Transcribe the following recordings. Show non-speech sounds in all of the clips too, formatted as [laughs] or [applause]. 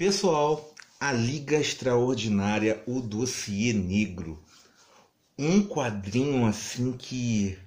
Pessoal, a Liga Extraordinária, o Dossiê Negro. Um quadrinho assim que.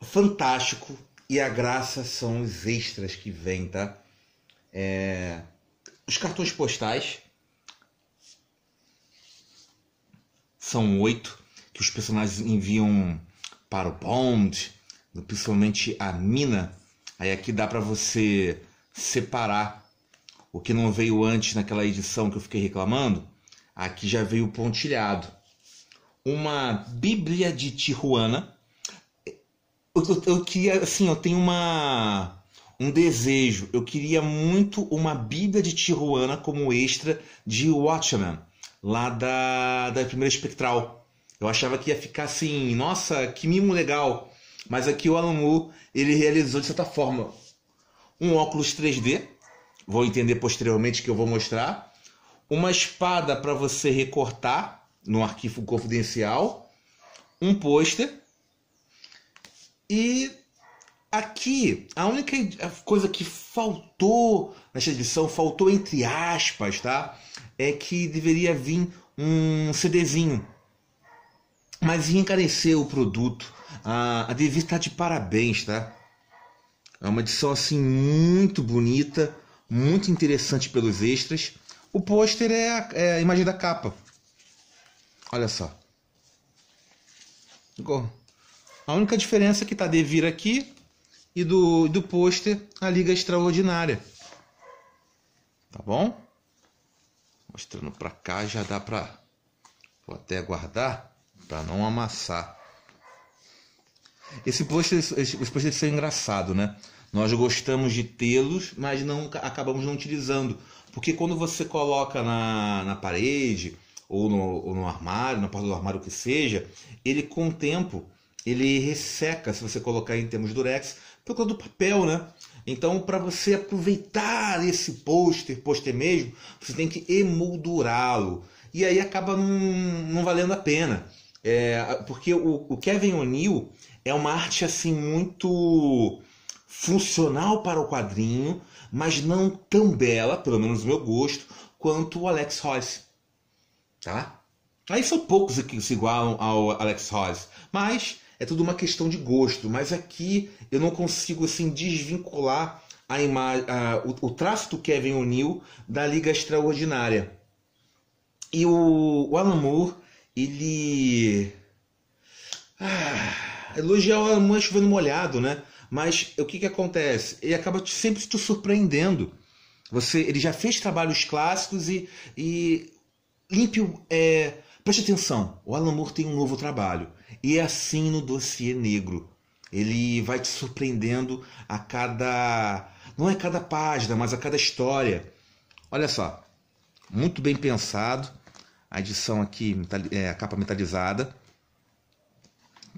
fantástico e a graça são os extras que vem, tá? É... Os cartões postais. São oito que os personagens enviam para o Bond, principalmente a Mina. Aí aqui dá para você separar o que não veio antes naquela edição que eu fiquei reclamando, aqui já veio pontilhado. Uma Bíblia de Tijuana. Eu, eu, eu queria, assim, eu tenho uma um desejo. Eu queria muito uma Bíblia de Tijuana como extra de Watchmen, lá da, da primeira espectral. Eu achava que ia ficar assim, nossa, que mimo legal. Mas aqui o Alan Moore, ele realizou de certa forma um óculos 3D, vou entender posteriormente que eu vou mostrar, uma espada para você recortar no arquivo confidencial, um pôster e aqui a única coisa que faltou nesta edição, faltou entre aspas, tá? É que deveria vir um CDzinho. Mas encarecer o produto. A, a Devi tá de parabéns, tá? É uma edição assim muito bonita muito interessante pelos extras. O pôster é, a, é a imagem da capa. Olha só. A única diferença é que tá de vir aqui e do, do pôster a liga extraordinária. Tá bom? Mostrando pra cá já dá pra. Vou até guardar para não amassar. Esse pôster, esse, esse são engraçado, né? Nós gostamos de tê-los, mas não acabamos não utilizando. Porque quando você coloca na, na parede, ou no, ou no armário, na porta do armário, o que seja, ele com o tempo ele resseca, se você colocar em termos durex, por causa do papel, né? Então, para você aproveitar esse pôster, pôster mesmo, você tem que emoldurá-lo. E aí acaba não, não valendo a pena. É, porque o, o Kevin O'Neill é uma arte assim muito funcional para o quadrinho, mas não tão bela, pelo menos no meu gosto, quanto o Alex Royce. Tá? Aí são poucos que se igualam ao Alex Royce, mas é tudo uma questão de gosto. Mas aqui eu não consigo assim desvincular a imagem, o, o traço do Kevin O'Neill da Liga Extraordinária. E o, o Alan Moore, ele. Ah, elogiar o Alan Moore é chovendo molhado, né? Mas o que, que acontece? Ele acaba sempre te surpreendendo. Você, ele já fez trabalhos clássicos e, e o é, preste atenção, o Alan Moore tem um novo trabalho. E é assim no dossiê negro. Ele vai te surpreendendo a cada. Não é cada página, mas a cada história. Olha só, muito bem pensado. A edição aqui, é, a capa metalizada.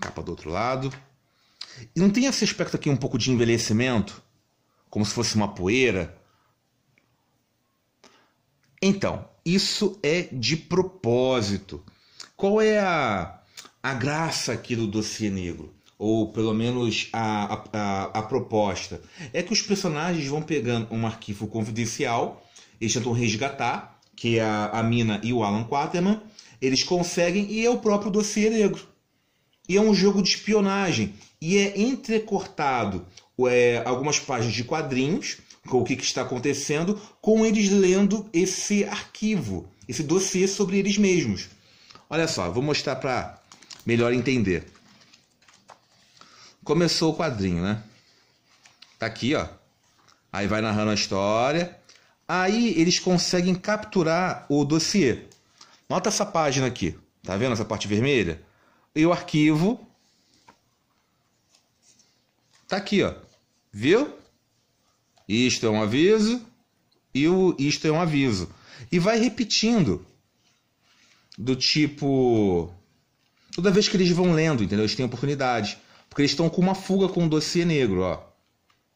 Capa do outro lado. E não tem esse aspecto aqui um pouco de envelhecimento? Como se fosse uma poeira? Então, isso é de propósito. Qual é a, a graça aqui do dossiê negro? Ou pelo menos a, a, a proposta? É que os personagens vão pegando um arquivo confidencial, eles tentam resgatar, que é a, a Mina e o Alan Quaterman, eles conseguem e é o próprio dossiê negro. E é um jogo de espionagem e é entrecortado é, algumas páginas de quadrinhos, com o que, que está acontecendo, com eles lendo esse arquivo, esse dossiê sobre eles mesmos. Olha só, vou mostrar para melhor entender. Começou o quadrinho, né? Tá aqui, ó. Aí vai narrando a história. Aí eles conseguem capturar o dossiê. Nota essa página aqui. Tá vendo essa parte vermelha? E o arquivo Tá aqui, ó. Viu? Isto é um aviso e o isto é um aviso. E vai repetindo. Do tipo. Toda vez que eles vão lendo, entendeu? Eles têm oportunidade. Porque eles estão com uma fuga com o dossiê negro, ó.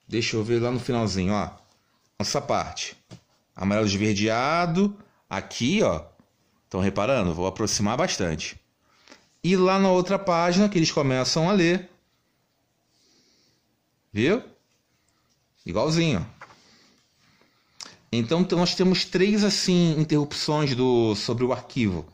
Deixa eu ver lá no finalzinho, ó. Essa parte. Amarelo esverdeado. Aqui, ó. Estão reparando? Vou aproximar bastante. E lá na outra página que eles começam a ler Viu? Igualzinho. Então nós temos três assim interrupções do sobre o arquivo.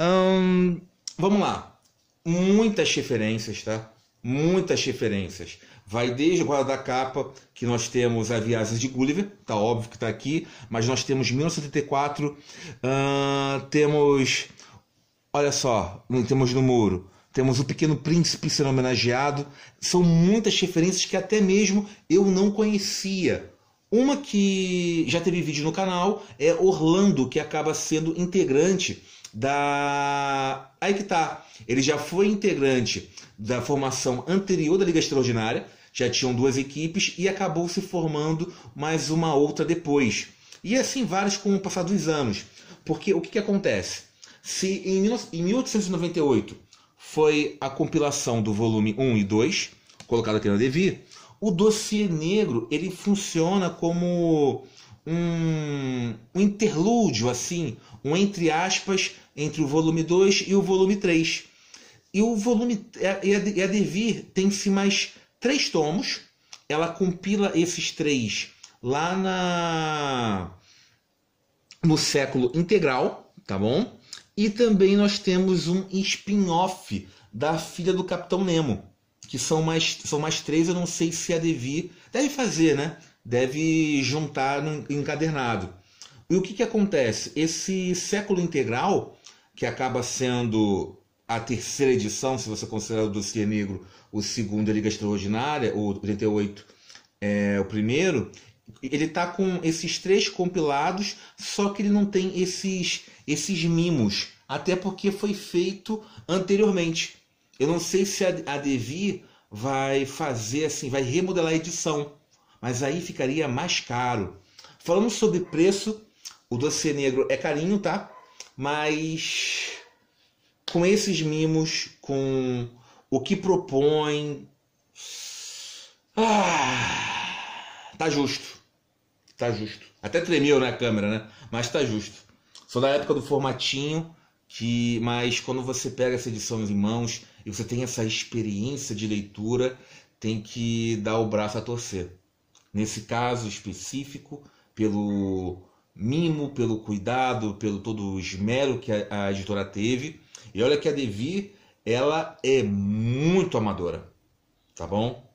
Hum, vamos lá. Muitas referências, tá? Muitas referências. Vai desde o guarda-capa, que nós temos a viagem de Gulliver, tá óbvio que tá aqui, mas nós temos 1974, hum, temos, olha só, temos no muro, temos o Pequeno Príncipe sendo homenageado. São muitas referências que até mesmo eu não conhecia. Uma que já teve vídeo no canal é Orlando, que acaba sendo integrante da. Aí que tá. Ele já foi integrante da formação anterior da Liga Extraordinária, já tinham duas equipes e acabou se formando mais uma outra depois. E assim várias com o passar dos anos. Porque o que, que acontece? Se em 1898 foi a compilação do volume 1 e 2, colocado aqui na Devi. O dossiê negro ele funciona como um, um interlúdio, assim, um entre aspas, entre o volume 2 e o volume 3. E o volume. É, e a, a Devir tem-se mais três tomos. Ela compila esses três lá na no século integral, tá bom? E também nós temos um spin-off da filha do Capitão Nemo, que são mais, são mais três, eu não sei se a Devi deve fazer, né? Deve juntar num encadernado. E o que, que acontece? Esse século integral, que acaba sendo a terceira edição, se você considerar o dossiê negro, o segundo da Liga Extraordinária, o 38 é o primeiro, ele está com esses três compilados, só que ele não tem esses esses mimos, até porque foi feito anteriormente. Eu não sei se a Devi vai fazer assim, vai remodelar a edição, mas aí ficaria mais caro. Falando sobre preço, o doce negro é carinho, tá? Mas com esses mimos, com o que propõe, ah, tá justo. Tá justo. Até tremeu na câmera, né? Mas tá justo. Sou da época do formatinho, que mas quando você pega essa edição em mãos e você tem essa experiência de leitura, tem que dar o braço a torcer. Nesse caso específico, pelo mimo, pelo cuidado, pelo todo o esmero que a, a editora teve. E olha que a Devi, ela é muito amadora, tá bom?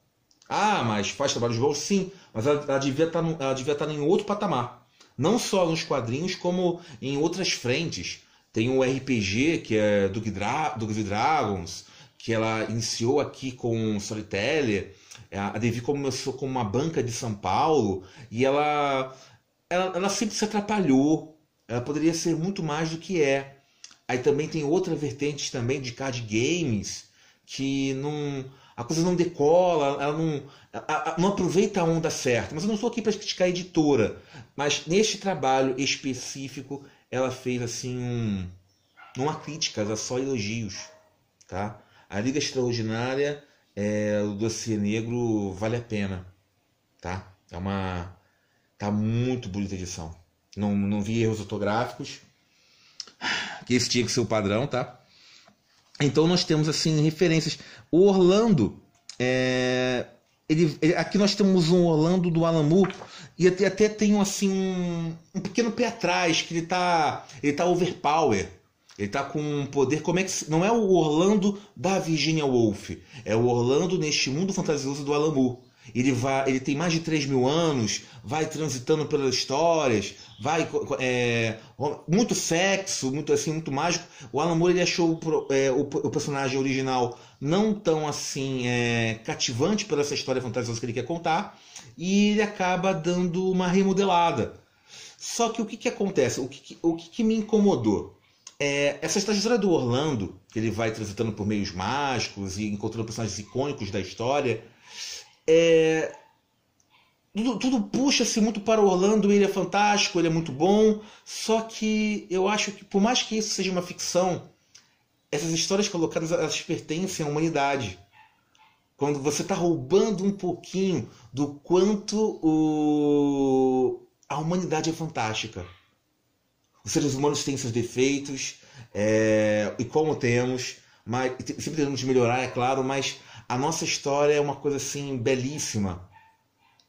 Ah, mas faz de bom? Sim, mas ela, ela devia tá estar tá em outro patamar não só nos quadrinhos, como em outras frentes. Tem o RPG, que é Duke, Dra Duke Dragons, que ela iniciou aqui com Storyteller. É, a Devi começou com uma banca de São Paulo e ela, ela, ela sempre se atrapalhou. Ela poderia ser muito mais do que é. Aí também tem outra vertente também de card games, que não a coisa não decola, ela não, a, a, não aproveita a onda certa. Mas eu não estou aqui para criticar a editora. Mas neste trabalho específico, ela fez assim um. Não há críticas, há só elogios. Tá? A Liga Extraordinária é, o Dossiê Negro vale a pena. Tá? É uma. Tá muito bonita a edição. Não, não vi erros ortográficos. Que esse tinha que ser o padrão, tá? Então nós temos assim referências. O Orlando é, ele, ele, aqui nós temos um Orlando do Alamu e até, até tem assim um, um, pequeno pé atrás que ele tá ele tá overpower ele tá com um poder como é que não é o Orlando da Virginia Woolf é o Orlando neste mundo fantasioso do Alamu ele vai ele tem mais de 3 mil anos vai transitando pelas histórias vai é, muito sexo muito assim muito mágico o Alan ele achou é, o, o personagem original não tão assim é, cativante por essa história fantasiosa que ele quer contar e ele acaba dando uma remodelada. Só que o que, que acontece? O, que, o que, que me incomodou? É, essa história do Orlando, que ele vai transitando por meios mágicos e encontrando personagens icônicos da história, é, tudo, tudo puxa-se muito para o Orlando, ele é fantástico, ele é muito bom, só que eu acho que, por mais que isso seja uma ficção, essas histórias colocadas elas pertencem à humanidade. Quando você está roubando um pouquinho do quanto o... a humanidade é fantástica. Os seres humanos têm seus defeitos, é... e como temos, mas sempre de melhorar, é claro, mas a nossa história é uma coisa assim belíssima.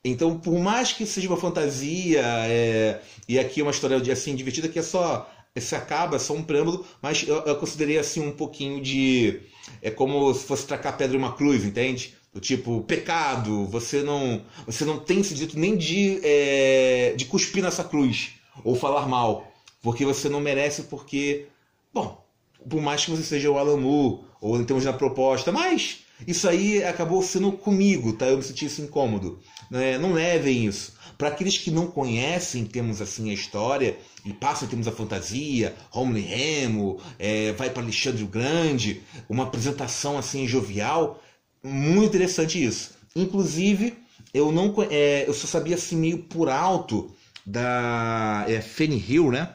Então, por mais que seja uma fantasia, é... e aqui é uma história assim divertida que é só esse acaba, é só um preâmbulo, mas eu, eu, considerei assim um pouquinho de. É como se fosse tracar pedra em uma cruz, entende? Do tipo, pecado, você não você não tem esse direito nem de, é, de cuspir nessa cruz ou falar mal, porque você não merece, porque. Bom, por mais que você seja o Alamu, ou em termos da proposta, mas isso aí acabou sendo comigo, tá? Eu me senti isso incômodo. Né? Não levem isso. Para aqueles que não conhecem, temos assim a história e passam, temos a fantasia, Romney Remo, é, vai para Alexandre o Grande, uma apresentação assim jovial, muito interessante isso. Inclusive, eu não é, eu só sabia assim meio por alto da é, Fanny Hill, né?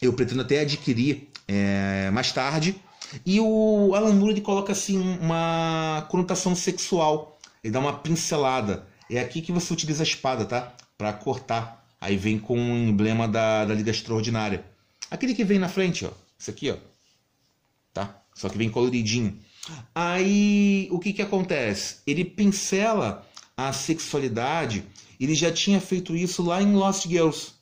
Eu pretendo até adquirir é, mais tarde. E o Alan Moore ele coloca assim uma conotação sexual, ele dá uma pincelada é aqui que você utiliza a espada, tá? Para cortar. Aí vem com o emblema da, da Liga Extraordinária. Aquele que vem na frente, ó. Isso aqui, ó. Tá? Só que vem coloridinho. Aí o que que acontece? Ele pincela a sexualidade. Ele já tinha feito isso lá em Lost Girls.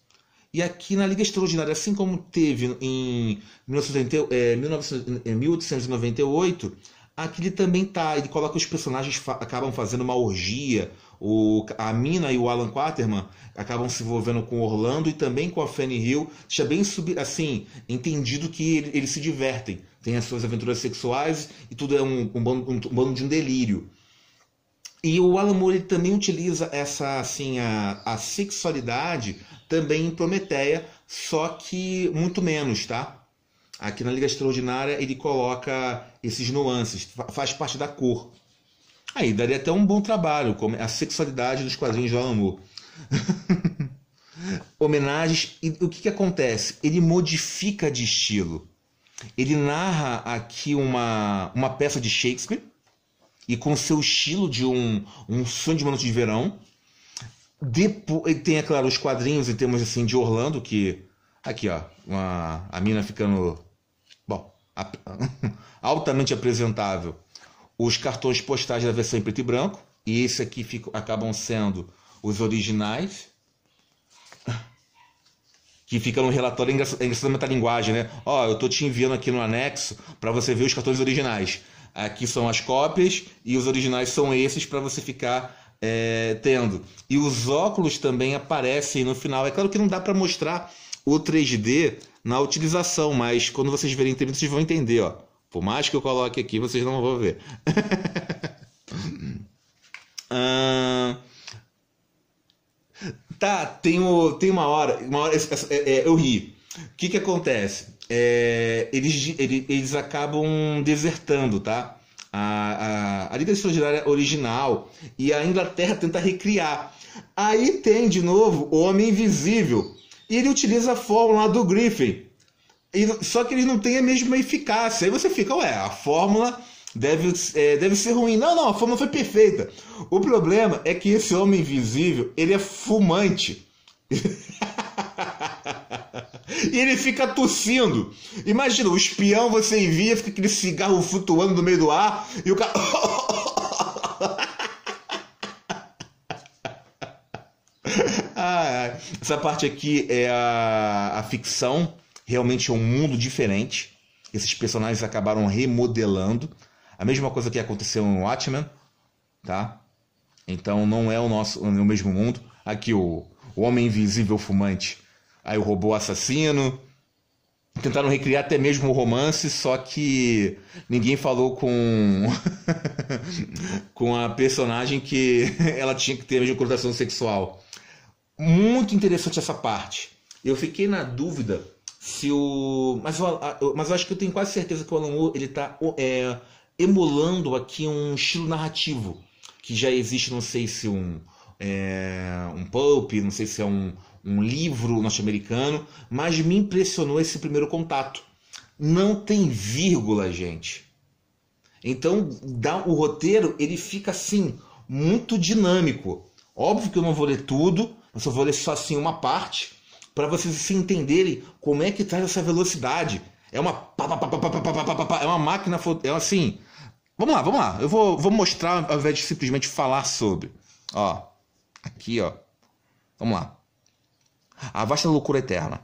E aqui na Liga Extraordinária, assim como teve em 1898, é, é, aqui ele também tá. Ele coloca os personagens, acabam fazendo uma orgia o, a Mina e o Alan Quaterman acabam se envolvendo com Orlando e também com a Fanny Hill. Deixa bem assim, entendido que ele, eles se divertem. Tem as suas aventuras sexuais e tudo é um, um, bando, um, um bando de um delírio. E o Alan Moore também utiliza essa assim a, a sexualidade também em Prometeia, só que muito menos, tá? Aqui na Liga Extraordinária ele coloca esses nuances, faz parte da cor. Aí daria até um bom trabalho, como a sexualidade dos quadrinhos do Alan Moore. [laughs] Homenagens, e o que, que acontece? Ele modifica de estilo. Ele narra aqui uma, uma peça de Shakespeare, e com seu estilo de um, um sonho de uma noite de verão. Depois, ele tem, é claro, os quadrinhos em termos assim de Orlando, que. Aqui, ó. Uma, a mina ficando. Bom, a, [laughs] altamente apresentável os cartões postais da versão em preto e branco, e esse aqui fica, acabam sendo os originais, que fica no relatório é é engraçado da linguagem, né? Ó, eu tô te enviando aqui no anexo para você ver os cartões originais. Aqui são as cópias e os originais são esses para você ficar é, tendo. E os óculos também aparecem no final. É claro que não dá para mostrar o 3D na utilização, mas quando vocês verem, vocês vão entender, ó. Por mais que eu coloque aqui, vocês não vão ver. [laughs] Ah, tá, tem, o, tem uma hora. Uma hora é, é, eu ri. O que, que acontece? É, eles, eles, eles acabam desertando, tá? A, a, a Liga Extraordinária original e a Inglaterra tenta recriar. Aí tem de novo o Homem Invisível e ele utiliza a fórmula do Griffin. E, só que ele não tem a mesma eficácia. Aí você fica, ué, a fórmula deve, é, deve ser ruim. Não, não, a fórmula foi perfeita. O problema é que esse homem invisível, ele é fumante. [laughs] e ele fica tossindo. Imagina, o espião você envia, fica aquele cigarro flutuando no meio do ar e o cara. [laughs] ah, essa parte aqui é a, a ficção Realmente é um mundo diferente. Esses personagens acabaram remodelando. A mesma coisa que aconteceu em Watchmen, tá? Então não é o nosso é o mesmo mundo. Aqui o, o Homem Invisível Fumante, aí o robô assassino. Tentaram recriar até mesmo o romance, só que ninguém falou com [laughs] com a personagem que [laughs] ela tinha que ter a mesma conotação sexual. Muito interessante essa parte. Eu fiquei na dúvida se o. Mas eu, mas eu acho que eu tenho quase certeza que o Alan Moore ele está é, emulando aqui um estilo narrativo que já existe, não sei se um, é, um pulp, não sei se é um, um livro norte-americano, mas me impressionou esse primeiro contato. Não tem vírgula, gente. Então, dá, o roteiro ele fica assim, muito dinâmico. Óbvio que eu não vou ler tudo, eu só vou ler só assim uma parte para vocês se entenderem como é que traz essa velocidade. É uma é uma máquina é assim. Vamos lá, vamos lá. Eu vou, vou mostrar ao invés de simplesmente falar sobre. Ó, aqui, ó. Vamos lá. A vasta loucura eterna.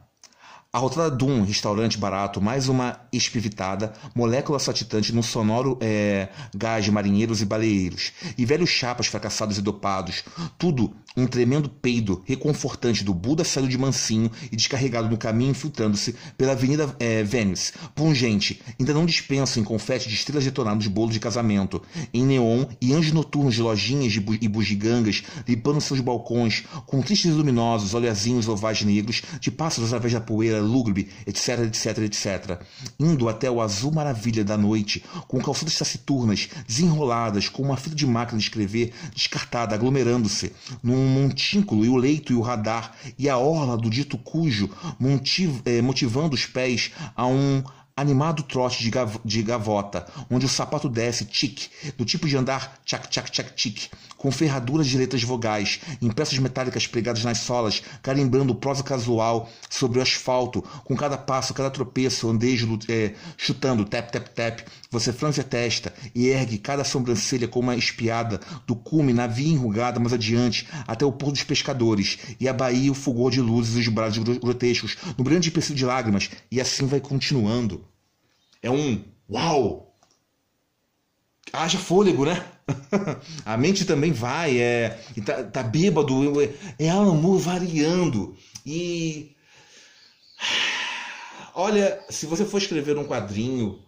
A rotada de um restaurante barato, mais uma espivitada, molécula satitante num sonoro é, gás de marinheiros e baleeiros, e velhos chapas fracassados e dopados, tudo um tremendo peido reconfortante do Buda saiu de mansinho e descarregado no caminho, infiltrando-se pela Avenida é, eh, Venice, pungente, ainda não dispensa em confete de estrelas detonadas bolos de casamento, em neon e anjos noturnos de lojinhas de bu e bugigangas limpando seus balcões, com tristes luminosos, olhazinhos ovais negros, de pássaros através da poeira, lúgubre, etc, etc, etc. Indo até o azul maravilha da noite, com calçadas taciturnas, desenroladas, com uma fila de máquina de escrever descartada, aglomerando-se, num um montículo e o leito e o radar e a orla do dito cujo, motiv, eh, motivando os pés a um animado trote de, gav de, gavota, onde o sapato desce tic, do tipo de andar tchac tchac tchac tic, com ferraduras de letras vogais, em peças metálicas pregadas nas solas, carimbando prosa casual sobre o asfalto, com cada passo, cada tropeço, andejo é, chutando tap tap tap, você franze a testa e ergue cada sobrancelha com uma espiada do cume na via enrugada mais adiante, até o pôr dos pescadores, e a Bahia o fulgor de luzes e os brados grotescos, no grande empecilho de lágrimas, e assim vai continuando é um uau! Haja fôlego, né? [laughs] a mente também vai, é, tá, tá bêbado, é, é amor variando. E. Olha, se você for escrever um quadrinho,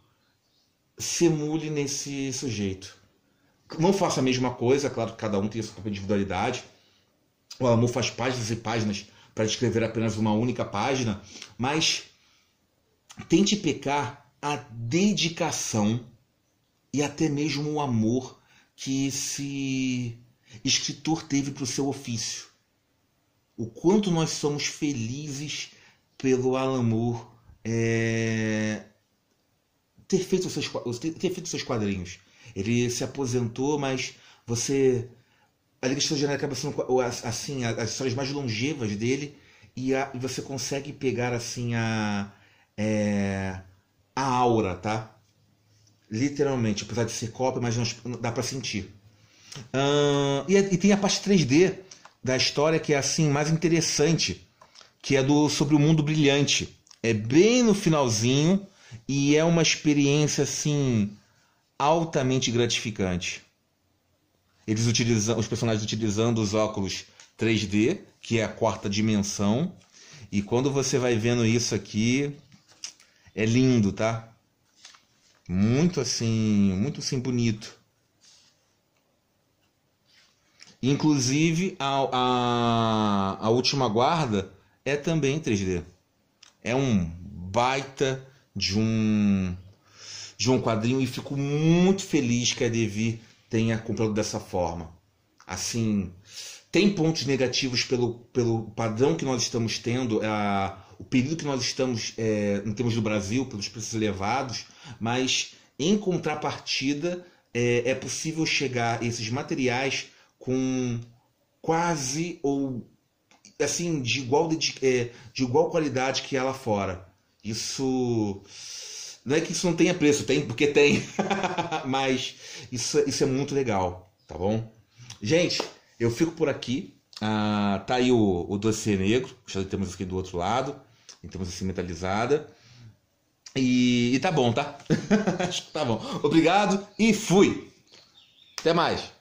se emule nesse sujeito. Não faça a mesma coisa, claro que cada um tem a sua própria individualidade. O amor faz páginas e páginas para descrever apenas uma única página, mas tente pecar a dedicação e até mesmo o amor que esse escritor teve para o seu ofício. O quanto nós somos felizes pelo Alan Moore é, ter, feito seus, ter feito seus quadrinhos. Ele se aposentou, mas você. A Liga Extraordinária acaba sendo assim, as histórias mais longevas dele e, a, e você consegue pegar assim a. É, a aura, tá? Literalmente, apesar de ser cópia, mas não dá para sentir. Uh, e, é, e, tem a parte 3D da história que é assim mais interessante, que é do sobre o mundo brilhante. É bem no finalzinho e é uma experiência assim altamente gratificante. Eles utilizam os personagens utilizando os óculos 3D, que é a quarta dimensão. E quando você vai vendo isso aqui, é lindo, tá? Muito assim, muito assim bonito. Inclusive, a, a, a última guarda é também 3D. É um baita de um de um quadrinho e fico muito feliz que a Devi tenha comprado dessa forma. Assim, tem pontos negativos pelo, pelo padrão que nós estamos tendo. É a, o período que nós estamos é, em termos do Brasil, pelos preços elevados, mas em contrapartida é, é possível chegar a esses materiais com quase ou assim de igual de, é, de igual qualidade que ela fora. Isso não é que isso não tenha preço, tem porque tem, [laughs] mas isso, isso é muito legal, tá bom? Gente, eu fico por aqui. Ah, tá aí o, o dossiê negro, já temos aqui do outro lado. Então você se mentalizada. E, e tá bom, tá? [laughs] Acho que tá bom. Obrigado e fui. Até mais.